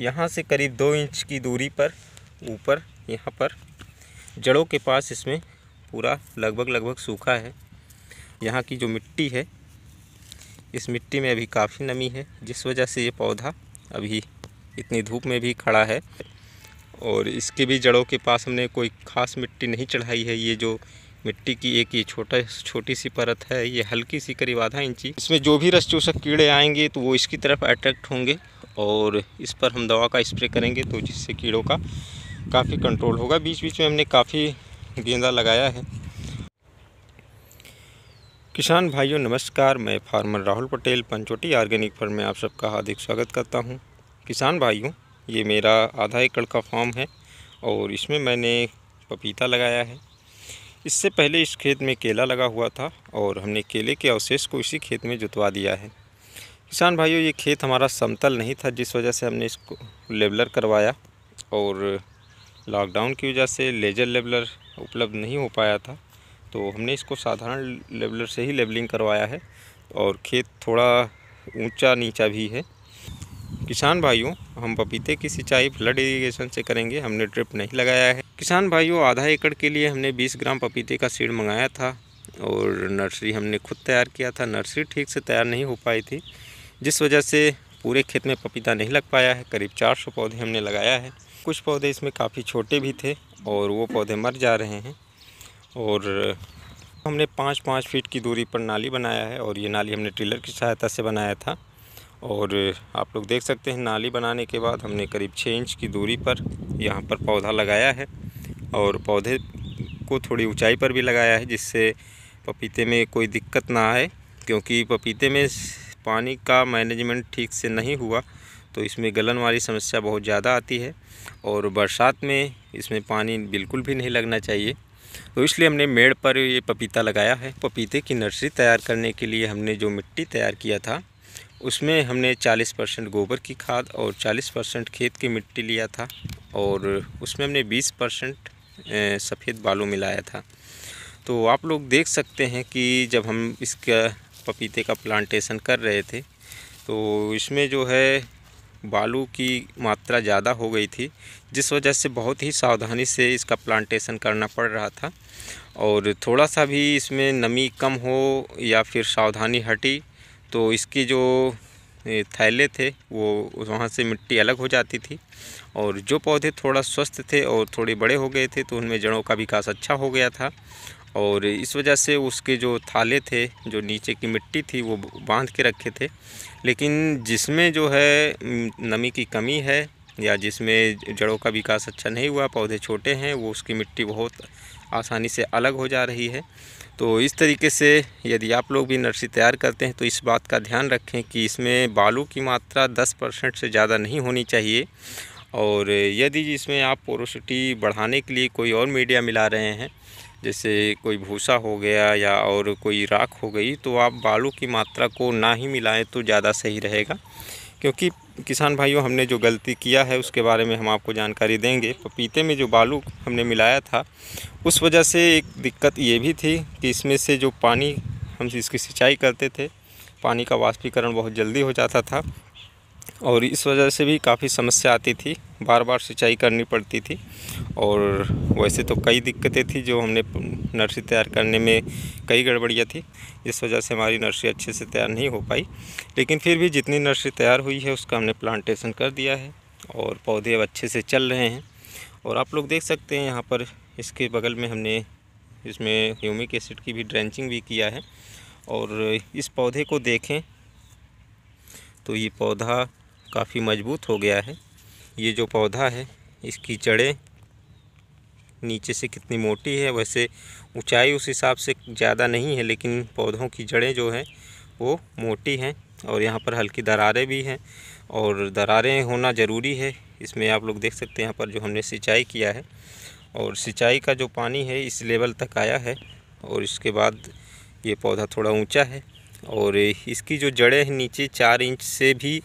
यहाँ से करीब दो इंच की दूरी पर ऊपर यहाँ पर जड़ों के पास इसमें पूरा लगभग लगभग सूखा है यहाँ की जो मिट्टी है इस मिट्टी में अभी काफ़ी नमी है जिस वजह से ये पौधा अभी इतनी धूप में भी खड़ा है और इसके भी जड़ों के पास हमने कोई ख़ास मिट्टी नहीं चढ़ाई है ये जो मिट्टी की एक ये छोटा छोटी सी परत है ये हल्की सी करीब आधा इंची इसमें जो भी रस चूसक कीड़े आएंगे तो वो इसकी तरफ अट्रैक्ट होंगे और इस पर हम दवा का स्प्रे करेंगे तो जिससे कीड़ों का काफ़ी कंट्रोल होगा बीच बीच में हमने काफ़ी गेंदा लगाया है किसान भाइयों नमस्कार मैं farmer Rahul Patel Panchoti organic farm में आप सबका हार्दिक स्वागत करता हूं किसान भाइयों ये मेरा आधा एकड़ का फार्म है और इसमें मैंने पपीता लगाया है इससे पहले इस खेत में केला लगा हुआ था और हमने केले के अवशेष को इसी खेत में जुतवा दिया है किसान भाइयों ये खेत हमारा समतल नहीं था जिस वजह से हमने इसको लेबलर करवाया और लॉकडाउन की वजह से लेजर लेबलर उपलब्ध नहीं हो पाया था तो हमने इसको साधारण लेबलर से ही लेबलिंग करवाया है और खेत थोड़ा ऊंचा नीचा भी है किसान भाइयों हम पपीते की सिंचाई फ्लड इरीगेशन से करेंगे हमने ड्रिप नहीं लगाया है किसान भाइयों आधा एकड़ के लिए हमने बीस ग्राम पपीते का सीड मंगाया था और नर्सरी हमने खुद तैयार किया था नर्सरी ठीक से तैयार नहीं हो पाई थी जिस वजह से पूरे खेत में पपीता नहीं लग पाया है करीब 400 पौधे हमने लगाया है कुछ पौधे इसमें काफ़ी छोटे भी थे और वो पौधे मर जा रहे हैं और हमने पाँच पाँच फीट की दूरी पर नाली बनाया है और ये नाली हमने ट्रिलर की सहायता से बनाया था और आप लोग देख सकते हैं नाली बनाने के बाद हमने करीब छः इंच की दूरी पर यहाँ पर पौधा लगाया है और पौधे को थोड़ी ऊंचाई पर भी लगाया है जिससे पपीते में कोई दिक्कत ना आए क्योंकि पपीते में पानी का मैनेजमेंट ठीक से नहीं हुआ तो इसमें गलन वाली समस्या बहुत ज़्यादा आती है और बरसात में इसमें पानी बिल्कुल भी नहीं लगना चाहिए तो इसलिए हमने मेड़ पर ये पपीता लगाया है पपीते की नर्सरी तैयार करने के लिए हमने जो मिट्टी तैयार किया था उसमें हमने 40 परसेंट गोबर की खाद और 40 परसेंट खेत की मिट्टी लिया था और उसमें हमने 20 परसेंट सफ़ेद बालू मिलाया था तो आप लोग देख सकते हैं कि जब हम इसका पपीते का प्लांटेशन कर रहे थे तो इसमें जो है बालू की मात्रा ज़्यादा हो गई थी जिस वजह से बहुत ही सावधानी से इसका प्लांटेशन करना पड़ रहा था और थोड़ा सा भी इसमें नमी कम हो या फिर सावधानी हटी तो इसकी जो थैले थे वो वहाँ से मिट्टी अलग हो जाती थी और जो पौधे थोड़ा स्वस्थ थे और थोड़े बड़े हो गए थे तो उनमें जड़ों का विकास अच्छा हो गया था और इस वजह से उसके जो थाले थे जो नीचे की मिट्टी थी वो बांध के रखे थे लेकिन जिसमें जो है नमी की कमी है या जिसमें जड़ों का विकास अच्छा नहीं हुआ पौधे छोटे हैं वो उसकी मिट्टी बहुत आसानी से अलग हो जा रही है तो इस तरीके से यदि आप लोग भी नर्सरी तैयार करते हैं तो इस बात का ध्यान रखें कि इसमें बालू की मात्रा 10 परसेंट से ज़्यादा नहीं होनी चाहिए और यदि इसमें आप पोरोसिटी बढ़ाने के लिए कोई और मीडिया मिला रहे हैं जैसे कोई भूसा हो गया या और कोई राख हो गई तो आप बालू की मात्रा को ना ही मिलाएं तो ज़्यादा सही रहेगा क्योंकि किसान भाइयों हमने जो गलती किया है उसके बारे में हम आपको जानकारी देंगे तो पपीते में जो बालू हमने मिलाया था उस वजह से एक दिक्कत ये भी थी कि इसमें से जो पानी हम इसकी सिंचाई करते थे पानी का वाष्पीकरण बहुत जल्दी हो जाता था और इस वजह से भी काफ़ी समस्या आती थी बार बार सिंचाई करनी पड़ती थी और वैसे तो कई दिक्कतें थी जो हमने नर्सरी तैयार करने में कई गड़बड़ियाँ थी इस वजह से हमारी नर्सरी अच्छे से तैयार नहीं हो पाई लेकिन फिर भी जितनी नर्सरी तैयार हुई है उसका हमने प्लांटेशन कर दिया है और पौधे अब अच्छे से चल रहे हैं और आप लोग देख सकते हैं यहाँ पर इसके बगल में हमने इसमें ह्यूमिक एसिड की भी ड्रेंचिंग भी किया है और इस पौधे को देखें तो ये पौधा काफ़ी मजबूत हो गया है ये जो पौधा है इसकी जड़ें नीचे से कितनी मोटी है वैसे ऊंचाई उस हिसाब से ज़्यादा नहीं है लेकिन पौधों की जड़ें जो हैं वो मोटी हैं और यहाँ पर हल्की दरारें भी हैं और दरारें होना ज़रूरी है इसमें आप लोग देख सकते हैं यहाँ पर जो हमने सिंचाई किया है और सिंचाई का जो पानी है इस लेवल तक आया है और इसके बाद ये पौधा थोड़ा ऊंचा है और इसकी जो जड़ें हैं नीचे चार इंच से भी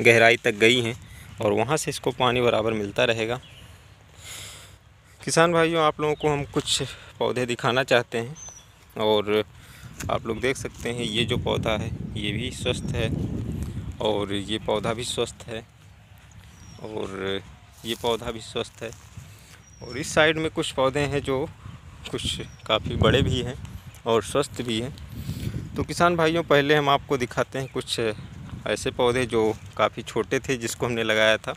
गहराई तक गई हैं और वहाँ से इसको पानी बराबर मिलता रहेगा किसान भाइयों आप लोगों को हम कुछ पौधे दिखाना चाहते हैं और आप लोग देख सकते हैं ये जो पौधा है ये भी स्वस्थ है और ये पौधा भी स्वस्थ है और ये पौधा भी स्वस्थ है और इस साइड में कुछ पौधे हैं जो कुछ काफ़ी बड़े भी हैं और स्वस्थ भी हैं तो किसान भाइयों पहले हम आपको दिखाते हैं कुछ ऐसे पौधे जो काफ़ी छोटे थे जिसको हमने लगाया था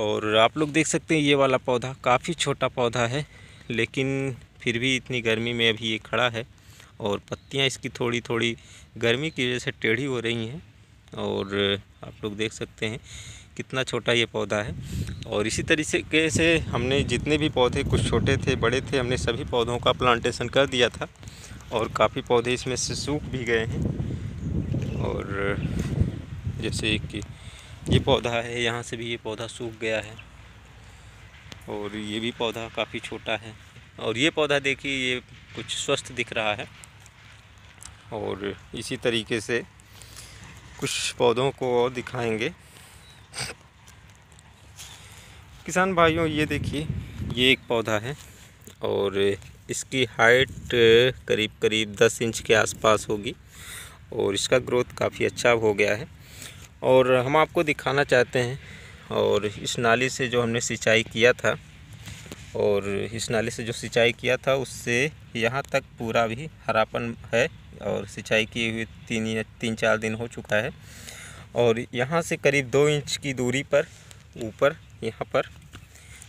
और आप लोग देख सकते हैं ये वाला पौधा काफ़ी छोटा पौधा है लेकिन फिर भी इतनी गर्मी में अभी ये खड़ा है और पत्तियाँ इसकी थोड़ी थोड़ी गर्मी की वजह से टेढ़ी हो रही हैं और आप लोग देख सकते हैं कितना छोटा ये पौधा है और इसी तरीके से हमने जितने भी पौधे कुछ छोटे थे बड़े थे हमने सभी पौधों का प्लांटेशन कर दिया था और काफ़ी पौधे इसमें से सूख भी गए हैं और जैसे कि ये पौधा है यहाँ से भी ये पौधा सूख गया है और ये भी पौधा काफ़ी छोटा है और ये पौधा देखिए ये कुछ स्वस्थ दिख रहा है और इसी तरीके से कुछ पौधों को और दिखाएंगे किसान भाइयों ये देखिए ये एक पौधा है और इसकी हाइट करीब करीब दस इंच के आसपास होगी और इसका ग्रोथ काफ़ी अच्छा हो गया है और हम आपको दिखाना चाहते हैं और इस नाली से जो हमने सिंचाई किया था और इस नाले से जो सिंचाई किया था उससे यहाँ तक पूरा भी हरापन है और सिंचाई किए हुए तीन या तीन चार दिन हो चुका है और यहाँ से करीब दो इंच की दूरी पर ऊपर यहाँ पर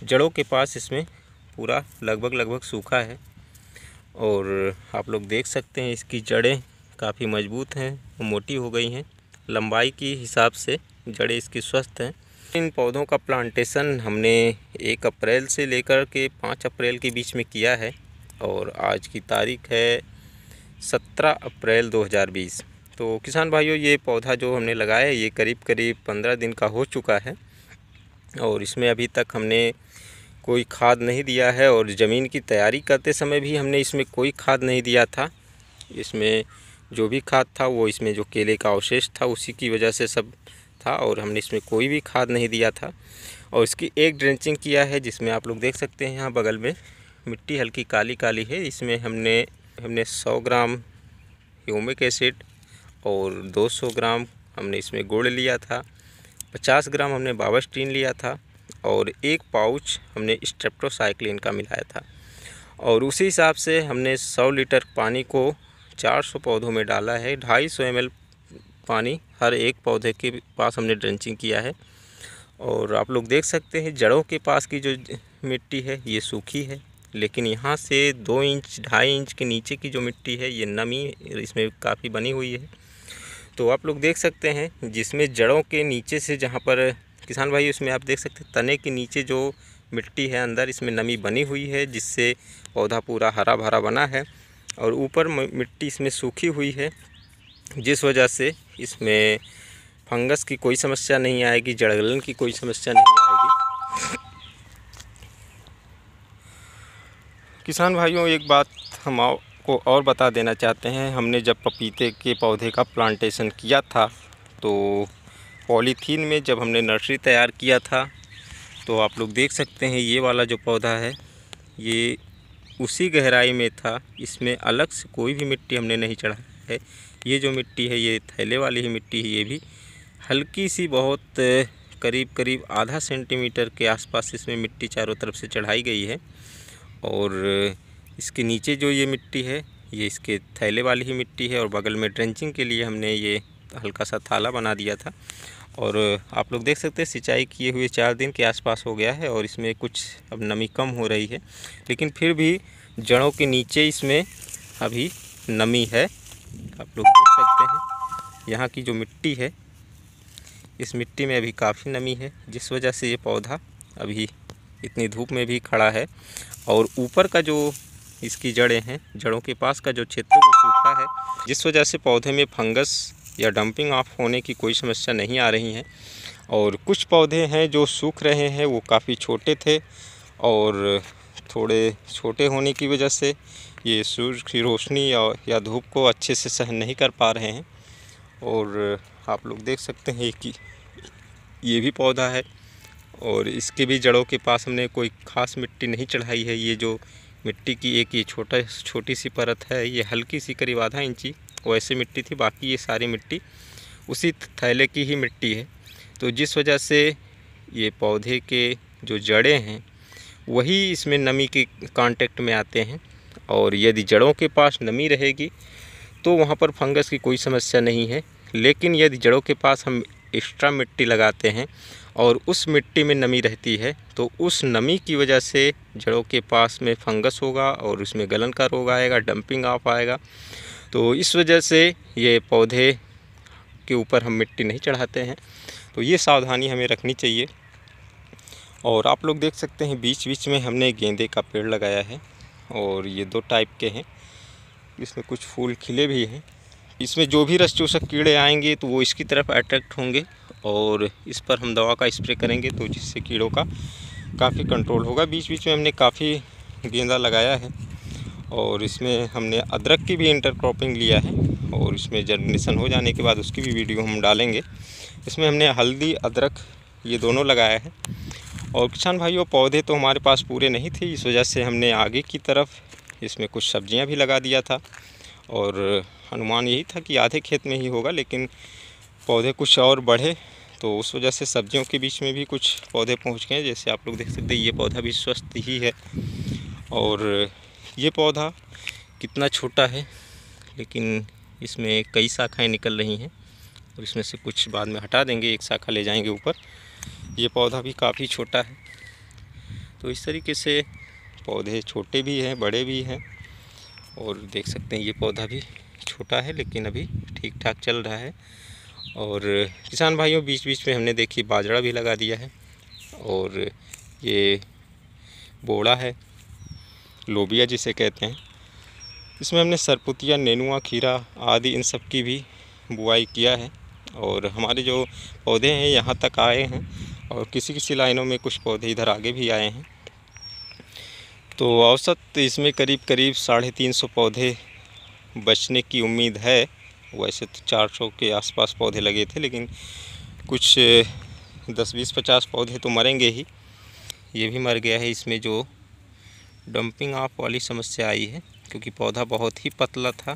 जड़ों के पास इसमें पूरा लगभग लगभग सूखा है और आप लोग देख सकते हैं इसकी जड़ें काफ़ी मजबूत हैं मोटी हो गई हैं लंबाई के हिसाब से जड़ें इसकी स्वस्थ हैं इन पौधों का प्लांटेशन हमने एक अप्रैल से लेकर के पाँच अप्रैल के बीच में किया है और आज की तारीख है सत्रह अप्रैल 2020 तो किसान भाइयों ये पौधा जो हमने लगाया है ये करीब करीब पंद्रह दिन का हो चुका है और इसमें अभी तक हमने कोई खाद नहीं दिया है और ज़मीन की तैयारी करते समय भी हमने इसमें कोई खाद नहीं दिया था इसमें जो भी खाद था वो इसमें जो केले का अवशेष था उसी की वजह से सब था और हमने इसमें कोई भी खाद नहीं दिया था और इसकी एक ड्रेंचिंग किया है जिसमें आप लोग देख सकते हैं यहाँ बगल में मिट्टी हल्की काली काली है इसमें हमने हमने 100 ग्राम ह्यूमिक एसिड और 200 ग्राम हमने इसमें गुड़ लिया था 50 ग्राम हमने बाबस्टीन लिया था और एक पाउच हमने स्ट्रेप्टोसाइक्लिन का मिलाया था और उसी हिसाब से हमने 100 लीटर पानी को 400 पौधों में डाला है 250 सौ पानी हर एक पौधे के पास हमने ड्रेंचिंग किया है और आप लोग देख सकते हैं जड़ों के पास की जो मिट्टी है ये सूखी है लेकिन यहाँ से दो इंच ढाई इंच के नीचे की जो मिट्टी है ये नमी इसमें काफ़ी बनी हुई है तो आप लोग देख सकते हैं जिसमें जड़ों के नीचे से जहाँ पर किसान भाई उसमें आप देख सकते हैं तने के नीचे जो मिट्टी है अंदर इसमें नमी बनी हुई है जिससे पौधा पूरा हरा भरा बना है और ऊपर मिट्टी इसमें सूखी हुई है जिस वजह से इसमें फंगस की कोई समस्या नहीं आएगी जड़गलन की कोई समस्या नहीं आएगी किसान भाइयों एक बात हम आपको और बता देना चाहते हैं हमने जब पपीते के पौधे का प्लांटेशन किया था तो पॉलीथीन में जब हमने नर्सरी तैयार किया था तो आप लोग देख सकते हैं ये वाला जो पौधा है ये उसी गहराई में था इसमें अलग से कोई भी मिट्टी हमने नहीं चढ़ा है ये जो मिट्टी है ये थैले वाली ही मिट्टी है ये भी हल्की सी बहुत करीब करीब आधा सेंटीमीटर के आसपास इसमें मिट्टी चारों तरफ से चढ़ाई गई है और इसके नीचे जो ये मिट्टी है ये इसके थैले वाली ही मिट्टी है और बगल में ड्रेंचिंग के लिए हमने ये हल्का सा थाला बना दिया था और आप लोग देख सकते हैं सिंचाई किए हुए चार दिन के आसपास हो गया है और इसमें कुछ अब नमी कम हो रही है लेकिन फिर भी जड़ों के नीचे इसमें अभी नमी है आप लोग देख सकते हैं यहाँ की जो मिट्टी है इस मिट्टी में अभी काफ़ी नमी है जिस वजह से ये पौधा अभी इतनी धूप में भी खड़ा है और ऊपर का जो इसकी जड़ें हैं जड़ों के पास का जो क्षेत्र वो सूखा है जिस वजह से पौधे में फंगस या डंपिंग ऑफ होने की कोई समस्या नहीं आ रही है और कुछ पौधे हैं जो सूख रहे हैं वो काफ़ी छोटे थे और थोड़े छोटे होने की वजह से ये सूर्य की रोशनी या, या धूप को अच्छे से सहन नहीं कर पा रहे हैं और आप लोग देख सकते हैं कि ये भी पौधा है और इसके भी जड़ों के पास हमने कोई ख़ास मिट्टी नहीं चढ़ाई है ये जो मिट्टी की एक ये छोटा छोटी सी परत है ये हल्की सी करीब आधा इंची वैसी मिट्टी थी बाकी ये सारी मिट्टी उसी थैले की ही मिट्टी है तो जिस वजह से ये पौधे के जो जड़ें हैं वही इसमें नमी के कांटेक्ट में आते हैं और यदि जड़ों के पास नमी रहेगी तो वहाँ पर फंगस की कोई समस्या नहीं है लेकिन यदि जड़ों के पास हम एक्स्ट्रा मिट्टी लगाते हैं और उस मिट्टी में नमी रहती है तो उस नमी की वजह से जड़ों के पास में फंगस होगा और उसमें गलन का रोग आएगा डंपिंग ऑफ आएगा तो इस वजह से ये पौधे के ऊपर हम मिट्टी नहीं चढ़ाते हैं तो ये सावधानी हमें रखनी चाहिए और आप लोग देख सकते हैं बीच बीच में हमने गेंदे का पेड़ लगाया है और ये दो टाइप के हैं इसमें कुछ फूल खिले भी हैं इसमें जो भी रस चूसक कीड़े आएंगे तो वो इसकी तरफ अट्रैक्ट होंगे और इस पर हम दवा का स्प्रे करेंगे तो जिससे कीड़ों का काफ़ी कंट्रोल होगा बीच बीच में हमने काफ़ी गेंदा लगाया है और इसमें हमने अदरक की भी इंटरक्रॉपिंग लिया है और इसमें जर्मिनेशन हो जाने के बाद उसकी भी वीडियो हम डालेंगे इसमें हमने हल्दी अदरक ये दोनों लगाया है और किसान भाइयों पौधे तो हमारे पास पूरे नहीं थे इस वजह से हमने आगे की तरफ इसमें कुछ सब्जियां भी लगा दिया था और अनुमान यही था कि आधे खेत में ही होगा लेकिन पौधे कुछ और बढ़े तो उस वजह से सब्जियों के बीच में भी कुछ पौधे पहुंच गए जैसे आप लोग देख सकते हैं ये पौधा भी स्वस्थ ही है और ये पौधा कितना छोटा है लेकिन इसमें कई शाखाएं निकल रही हैं और इसमें से कुछ बाद में हटा देंगे एक शाखा ले जाएंगे ऊपर ये पौधा भी काफ़ी छोटा है तो इस तरीके से पौधे छोटे भी हैं बड़े भी हैं और देख सकते हैं ये पौधा भी छोटा है लेकिन अभी ठीक ठाक चल रहा है और किसान भाइयों बीच बीच में हमने देखी बाजरा भी लगा दिया है और ये बोड़ा है लोबिया जिसे कहते हैं इसमें हमने सरपुतिया नेनुआ खीरा आदि इन सब की भी बुआई किया है और हमारे जो पौधे हैं यहाँ तक आए हैं और किसी किसी लाइनों में कुछ पौधे इधर आगे भी आए हैं तो औसत इसमें करीब करीब साढ़े तीन सौ पौधे बचने की उम्मीद है वैसे तो चार सौ के आसपास पौधे लगे थे लेकिन कुछ दस बीस पचास पौधे तो मरेंगे ही ये भी मर गया है इसमें जो डंपिंग ऑफ वाली समस्या आई है क्योंकि पौधा बहुत ही पतला था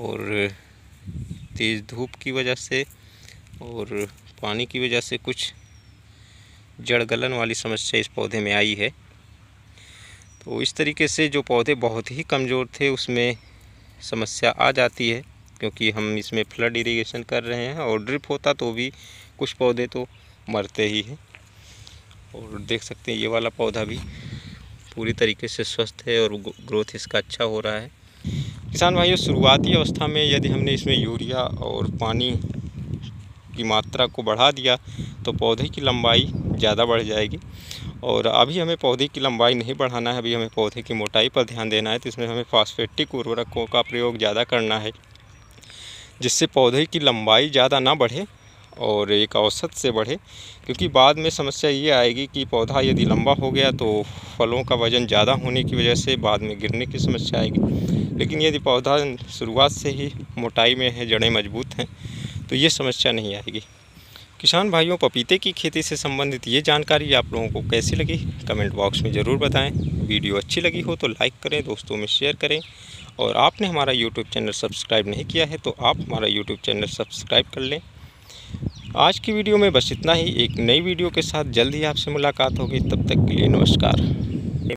और तेज़ धूप की वजह से और पानी की वजह से कुछ जड़ गलन वाली समस्या इस पौधे में आई है तो इस तरीके से जो पौधे बहुत ही कमज़ोर थे उसमें समस्या आ जाती है क्योंकि हम इसमें फ्लड इरिगेशन कर रहे हैं और ड्रिप होता तो भी कुछ पौधे तो मरते ही हैं और देख सकते हैं ये वाला पौधा भी पूरी तरीके से स्वस्थ है और ग्रोथ इसका अच्छा हो रहा है किसान भाइयों शुरुआती अवस्था में यदि हमने इसमें यूरिया और पानी की मात्रा को बढ़ा दिया तो पौधे की लंबाई ज़्यादा बढ़ जाएगी और अभी हमें पौधे की लंबाई नहीं बढ़ाना है अभी हमें पौधे की मोटाई पर ध्यान देना है तो इसमें हमें फास्फेटिक उर्वरकों का प्रयोग ज़्यादा करना है जिससे पौधे की लंबाई ज़्यादा ना बढ़े और एक औसत से बढ़े क्योंकि बाद में समस्या ये आएगी कि पौधा यदि लंबा हो गया तो फलों का वज़न ज़्यादा होने की वजह से बाद में गिरने की समस्या आएगी लेकिन यदि पौधा शुरुआत से ही मोटाई में है जड़ें मजबूत हैं तो ये समस्या नहीं आएगी किसान भाइयों पपीते की खेती से संबंधित ये जानकारी आप लोगों को कैसी लगी कमेंट बॉक्स में ज़रूर बताएं वीडियो अच्छी लगी हो तो लाइक करें दोस्तों में शेयर करें और आपने हमारा यूट्यूब चैनल सब्सक्राइब नहीं किया है तो आप हमारा यूट्यूब चैनल सब्सक्राइब कर लें आज की वीडियो में बस इतना ही एक नई वीडियो के साथ जल्द ही आपसे मुलाकात होगी तब तक के लिए नमस्कार